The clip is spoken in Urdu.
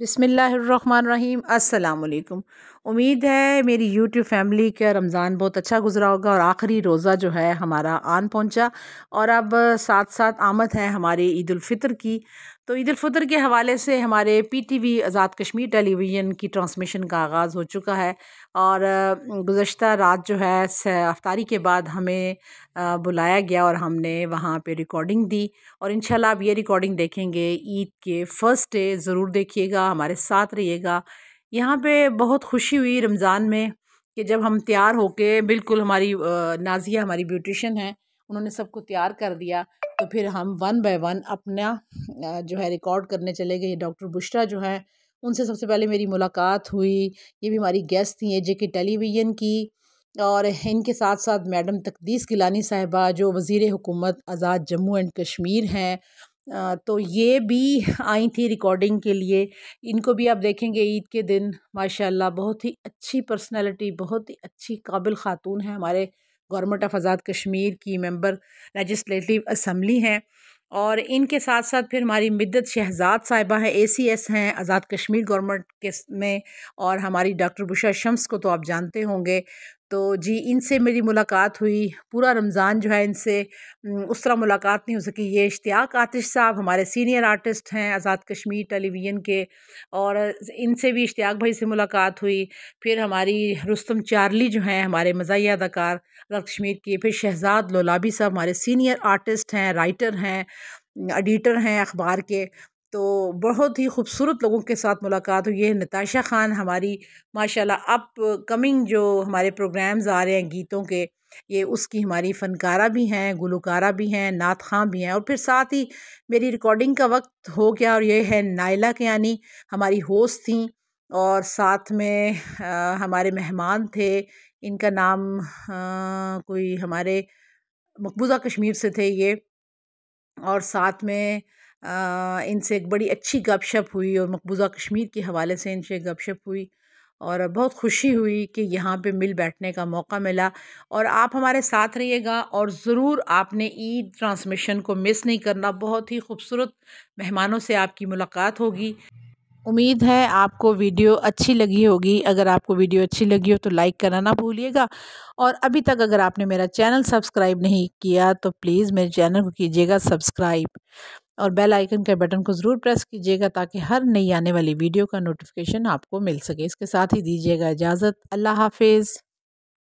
بسم اللہ الرحمن الرحیم السلام علیکم امید ہے میری یوٹیوب فیملی کا رمضان بہت اچھا گزرا ہوگا اور آخری روزہ جو ہے ہمارا آن پہنچا اور اب ساتھ ساتھ آمد ہے ہماری عید الفطر کی تو عید الفطر کے حوالے سے ہمارے P T V Azad Kashmir television کی ٹرانسمیشن کا آغاز ہو چکا ہے اور گزشتہ رات جو ہے افطاری کے بعد ہمیں بلایا گیا اور ہم نے وہاں پہ ریکارڈنگ دی اور انشاءاللہ آپ یہ ریکارڈنگ دیکھیں گے عید کے فرسٹ ڈے ضرور دیکھیے گا ہمارے ساتھ رہیے گا یہاں پہ بہت خوشی ہوئی رمضان میں کہ جب ہم تیار ہو کے بالکل ہماری نازیہ ہماری بیوٹیشن ہیں انہوں نے سب کو تیار کر دیا تو پھر ہم ون بائی ون اپنا جو ہے ریکارڈ کرنے چلے گئے ڈاکٹر بشرا جو ہیں ان سے سب سے پہلے میری ملاقات ہوئی یہ بھی ہماری گیسٹ تھیں جے کے ٹیلی ویژن کی اور ان کے ساتھ ساتھ میڈم تقدیس گیلانی صاحبہ جو وزیر حکومت آزاد جموں اینڈ کشمیر ہیں تو یہ بھی آئی تھی ریکارڈنگ کے لیے ان کو بھی آپ دیکھیں گے عید کے دن ماشاء اللہ بہت ہی اچھی پرسنالٹی بہت ہی اچھی قابل خاتون ہیں ہمارے گورنمنٹ آف آزاد کشمیر کی ممبر لیجسلیٹیو اسمبلی ہیں اور ان کے ساتھ ساتھ پھر ہماری مدت شہزاد صاحبہ ہیں اے سی ایس ہیں آزاد کشمیر گورنمنٹ کے میں اور ہماری ڈاکٹر بشا شمس کو تو آپ جانتے ہوں گے تو جی ان سے میری ملاقات ہوئی پورا رمضان جو ہے ان سے اس طرح ملاقات نہیں ہو سکی یہ اشتیاق آتش صاحب ہمارے سینئر آرٹسٹ ہیں آزاد کشمیر ٹیلی ویژن کے اور ان سے بھی اشتیاق بھائی سے ملاقات ہوئی پھر ہماری رستم چارلی جو ہیں ہمارے مزاحیہ اداکار آزاد کشمیر کی پھر شہزاد لولابی صاحب ہمارے سینئر آرٹسٹ ہیں رائٹر ہیں ایڈیٹر ہیں اخبار کے تو بہت ہی خوبصورت لوگوں کے ساتھ ملاقات ہوئی ہے نتاشہ خان ہماری ماشاء اللہ اپ کمنگ جو ہمارے پروگرامز آ رہے ہیں گیتوں کے یہ اس کی ہماری فنکارہ بھی ہیں گلوکارہ بھی ہیں نعت خان بھی ہیں اور پھر ساتھ ہی میری ریکارڈنگ کا وقت ہو گیا اور یہ ہے نائلہ کے یعنی ہماری ہوسٹ تھیں اور ساتھ میں ہمارے مہمان تھے ان کا نام کوئی ہمارے مقبوضہ کشمیر سے تھے یہ اور ساتھ میں ان سے ایک بڑی اچھی گپ شپ ہوئی اور مقبوضہ کشمیر کے حوالے سے ان سے گپ شپ ہوئی اور بہت خوشی ہوئی کہ یہاں پہ مل بیٹھنے کا موقع ملا اور آپ ہمارے ساتھ رہیے گا اور ضرور آپ نے عید ٹرانسمیشن کو مس نہیں کرنا بہت ہی خوبصورت مہمانوں سے آپ کی ملاقات ہوگی امید ہے آپ کو ویڈیو اچھی لگی ہوگی اگر آپ کو ویڈیو اچھی لگی ہو تو لائک کرنا نہ بھولیے گا اور ابھی تک اگر آپ نے میرا چینل سبسکرائب نہیں کیا تو پلیز میرے چینل کو کیجیے گا سبسکرائب اور بیل آئیکن کے بٹن کو ضرور پریس کیجیے گا تاکہ ہر نئی آنے والی ویڈیو کا نوٹیفیکیشن آپ کو مل سکے اس کے ساتھ ہی دیجیے گا اجازت اللہ حافظ